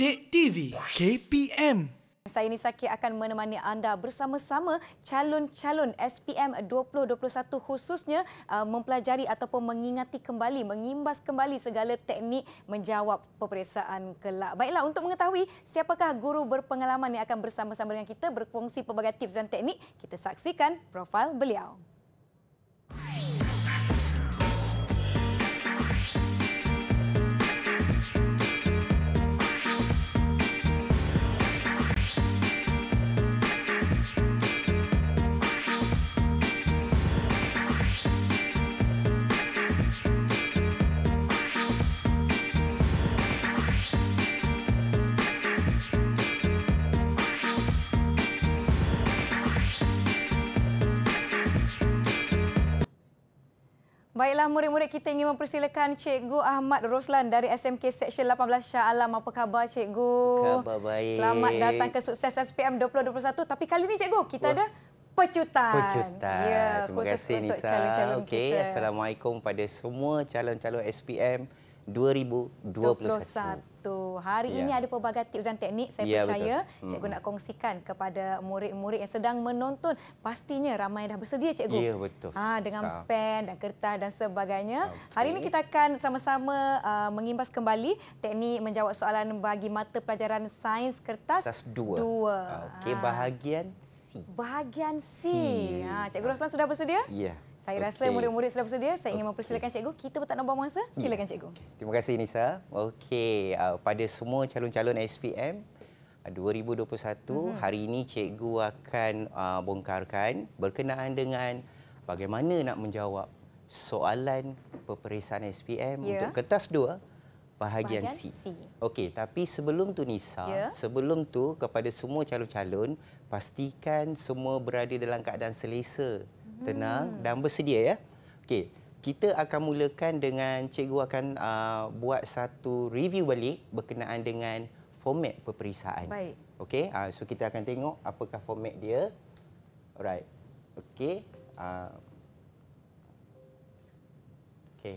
Bidik TV KPM. Saya ni sakit akan menemani anda bersama-sama calon-calon SPM 2021 khususnya uh, mempelajari ataupun mengingati kembali, mengimbas kembali segala teknik menjawab peperiksaan kelak. Baiklah, untuk mengetahui siapakah guru berpengalaman yang akan bersama-sama dengan kita berkongsi pelbagai tips dan teknik, kita saksikan profil beliau. Baiklah murid-murid kita ingin mempersilakan Cikgu Ahmad Roslan dari SMK Seksyen 18 Shah Alam. Apa khabar Cikgu? Khabar baik. Selamat datang ke sukses SPM 2021. Tapi kali ini Cikgu kita Wah. ada pecutan. Pecutan. Ya, Terima kasih Okay, Okey, Assalamualaikum pada semua calon-calon SPM 2021. 21. Hari ya. ini ada pelbagai tips dan teknik saya ya, percaya betul. Hmm. cikgu hmm. nak kongsikan kepada murid-murid yang sedang menonton. Pastinya ramai dah bersedia cikgu. Ya betul. Ha, dengan ha. pen dan kertas dan sebagainya. Okay. Hari ini kita akan sama-sama uh, mengimbas kembali teknik menjawab soalan bagi mata pelajaran sains kertas 2. Ah, okey bahagian C. Bahagian C. Ha, ah, Cikgu ah. Roslan sudah bersedia? Ya. Yeah. Saya okay. rasa murid-murid sudah bersedia. Saya ingin okay. mempersilakan Cikgu. Kita pun tak nombor masa. Hmm. Silakan yeah. Cikgu. Okay. Terima kasih Nisa. Okey, uh, pada semua calon-calon SPM 2021, uh-huh. hari ini Cikgu akan uh, bongkarkan berkenaan dengan bagaimana nak menjawab soalan peperiksaan SPM yeah. untuk kertas bahagian, bahagian C. C. Okey, tapi sebelum tu Nisa, yeah. sebelum tu kepada semua calon-calon, pastikan semua berada dalam keadaan selesa, hmm. tenang dan bersedia ya. Okey, kita akan mulakan dengan cikgu akan uh, buat satu review balik berkenaan dengan format peperiksaan. Baik. Okey, uh, so kita akan tengok apakah format dia. Alright. Okey. Uh, ah. okay.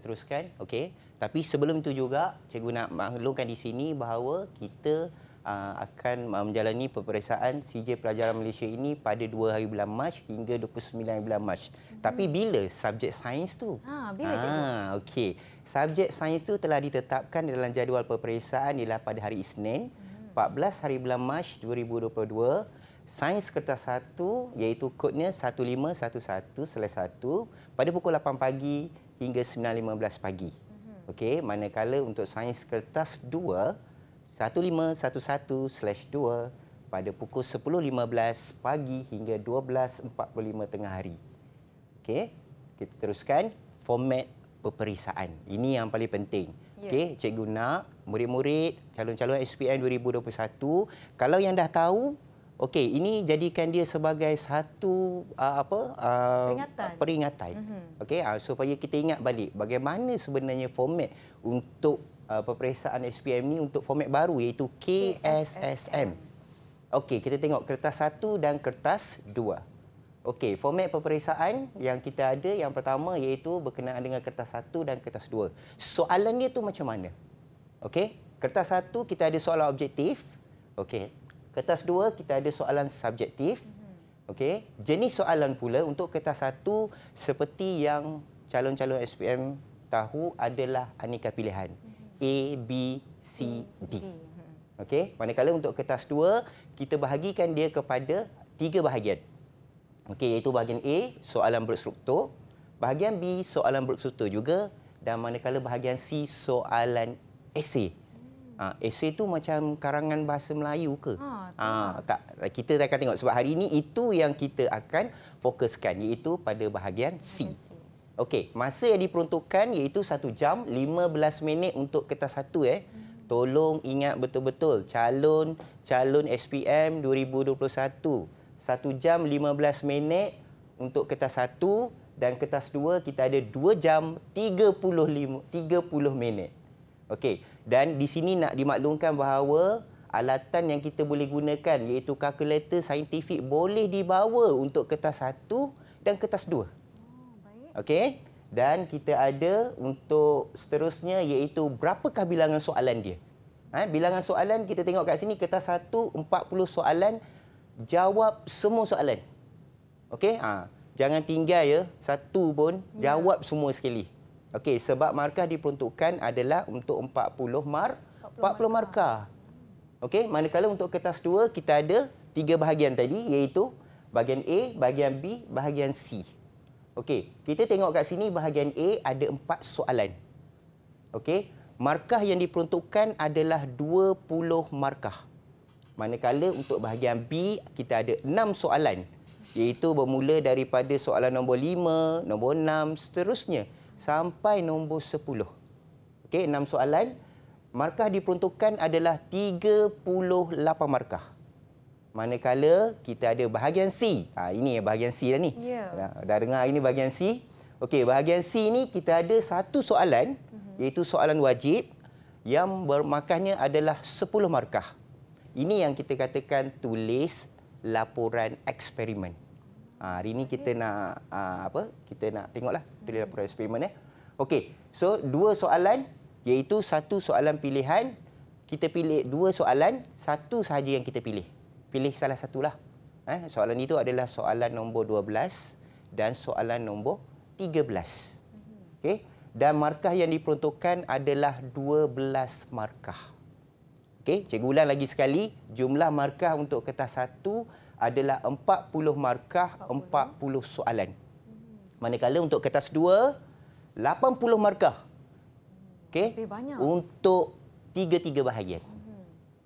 Teruskan, okey tapi sebelum itu juga cikgu nak maklumkan di sini bahawa kita ah, akan menjalani peperiksaan CJ pelajaran Malaysia ini pada 2 hari bulan Mac hingga 29 bulan Mac hmm. tapi bila subjek sains tu ha bila ha, cikgu ah, okey subjek sains tu telah ditetapkan dalam jadual peperiksaan ialah pada hari Isnin hmm. 14 hari bulan Mac 2022 Sains kertas 1 iaitu kodnya 1511 selesai 1 pada pukul 8 pagi hingga 9.15 pagi. Mhm. Okey, manakala untuk sains kertas 2, 1511-2 pada pukul 10.15 pagi hingga 12.45 tengah hari. Okey, kita teruskan format peperiksaan. Ini yang paling penting. Ya. Okey, cikgu nak murid-murid calon-calon SPM 2021, kalau yang dah tahu Okey, ini jadikan dia sebagai satu uh, apa uh, peringatan. peringatan. Mm -hmm. Okey, uh, supaya kita ingat balik bagaimana sebenarnya format untuk uh, peperiksaan SPM ni untuk format baru iaitu KSSM. Okey, kita tengok kertas satu dan kertas dua. Okey, format peperiksaan yang kita ada yang pertama iaitu berkenaan dengan kertas satu dan kertas dua. Soalan dia tu macam mana? Okey, kertas satu kita ada soalan objektif. Okey, Kertas dua, kita ada soalan subjektif. Mm-hmm. Okay. Jenis soalan pula untuk kertas satu seperti yang calon-calon SPM tahu adalah aneka pilihan. Mm-hmm. A, B, C, D. Mm-hmm. Okay. Manakala untuk kertas dua, kita bahagikan dia kepada tiga bahagian. Okay, iaitu bahagian A, soalan berstruktur. Bahagian B, soalan berstruktur juga. Dan manakala bahagian C, soalan esei. Ha, ah, esei tu macam karangan bahasa Melayu ke? Ha, ah, tak. Ah, ha, lah. tak. Kita akan tengok sebab hari ini itu yang kita akan fokuskan iaitu pada bahagian C. Okey, masa yang diperuntukkan iaitu 1 jam 15 minit untuk kertas satu eh. Hmm. Tolong ingat betul-betul calon calon SPM 2021. 1 jam 15 minit untuk kertas satu dan kertas dua kita ada 2 jam 35 30 minit. Okey. Dan di sini nak dimaklumkan bahawa alatan yang kita boleh gunakan iaitu kalkulator saintifik boleh dibawa untuk kertas satu dan kertas dua. Oh, Okey. Dan kita ada untuk seterusnya iaitu berapakah bilangan soalan dia. Ha, bilangan soalan kita tengok kat sini kertas satu empat puluh soalan jawab semua soalan. Okey? Ha, jangan tinggal ya satu pun ya. jawab semua sekali. Okey, sebab markah diperuntukkan adalah untuk 40 mar 40 markah. markah. Okey, manakala untuk kertas dua kita ada tiga bahagian tadi iaitu bahagian A, bahagian B, bahagian C. Okey, kita tengok kat sini bahagian A ada empat soalan. Okey, markah yang diperuntukkan adalah 20 markah. Manakala untuk bahagian B kita ada enam soalan iaitu bermula daripada soalan nombor 5, nombor 6 seterusnya sampai nombor 10. Okey, enam soalan. Markah diperuntukkan adalah 38 markah. Manakala kita ada bahagian C. Ha, ini ya bahagian C dah ni. Yeah. Ya. Dah, dengar ini bahagian C. Okey, bahagian C ni kita ada satu soalan mhm. iaitu soalan wajib yang bermakahnya adalah 10 markah. Ini yang kita katakan tulis laporan eksperimen. Ah, hari ni kita hmm. nak ah, apa kita nak tengoklah pilih laporan eksperimen eh okey so dua soalan iaitu satu soalan pilihan kita pilih dua soalan satu sahaja yang kita pilih pilih salah satulah eh soalan itu adalah soalan nombor 12 dan soalan nombor 13 hmm. okey dan markah yang diperuntukkan adalah 12 markah okey cikgu ulang lagi sekali jumlah markah untuk kertas 1 adalah 40 markah 40 soalan. Manakala untuk kertas 2 80 markah. Okey. Untuk tiga-tiga bahagian.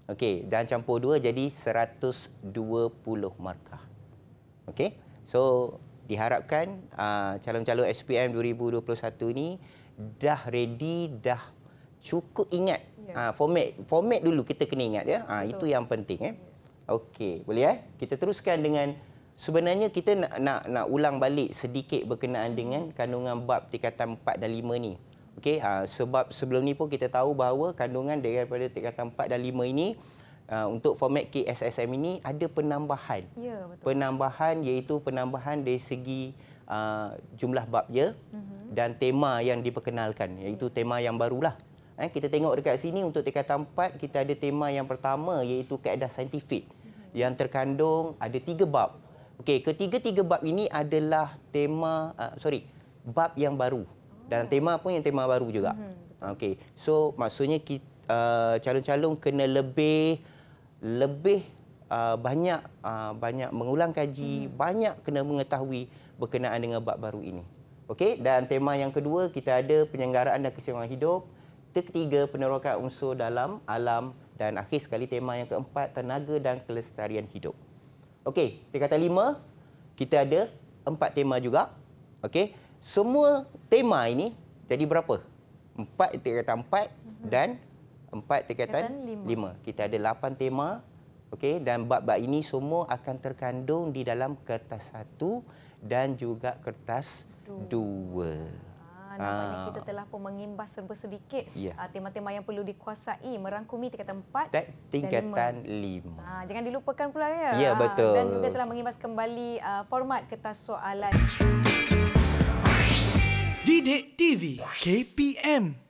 Okey, dan campur dua jadi 120 markah. Okey. So diharapkan uh, calon-calon SPM 2021 ini dah ready dah cukup ingat ya. uh, format format dulu kita kena ingat ya. Uh, itu yang penting eh. Ya. Okey, boleh eh? Kita teruskan dengan sebenarnya kita nak, nak nak ulang balik sedikit berkenaan dengan kandungan bab tingkatan 4 dan 5 ni. Okey, ha, sebab sebelum ni pun kita tahu bahawa kandungan daripada tingkatan 4 dan 5 ini ha, untuk format KSSM ini ada penambahan. Ya, betul. Penambahan iaitu penambahan dari segi ha, jumlah bab ya mm-hmm. dan tema yang diperkenalkan iaitu tema yang barulah. Eh, kita tengok dekat sini untuk tingkatan 4 kita ada tema yang pertama iaitu kaedah saintifik yang terkandung ada tiga bab. Okey, ketiga-tiga bab ini adalah tema uh, sorry, bab yang baru. Dalam tema pun yang tema baru juga. Hmm. Okey. So maksudnya kita uh, calon-calon kena lebih lebih uh, banyak uh, banyak mengulang kaji, hmm. banyak kena mengetahui berkenaan dengan bab baru ini. Okey, dan tema yang kedua kita ada penyenggaraan dan kesemua hidup. Ketiga penerokan unsur dalam alam dan akhir sekali tema yang keempat tenaga dan kelestarian hidup. Okey, peringkat lima kita ada empat tema juga. Okey, semua tema ini jadi berapa? Empat tingkatan empat mhm. dan empat tingkatan lima. Kita ada lapan tema. Okey, dan bab-bab ini semua akan terkandung di dalam kertas satu dan juga kertas dua. dua. Hana ah. Malik. Kita telah pun mengimbas serba sedikit yeah. Ya. uh, tema-tema yang perlu dikuasai, merangkumi tingkatan empat dan tingkatan lima. Ah, jangan dilupakan pula ya. Ya, yeah, betul. dan juga telah mengimbas kembali uh, format kertas soalan. Didik TV KPM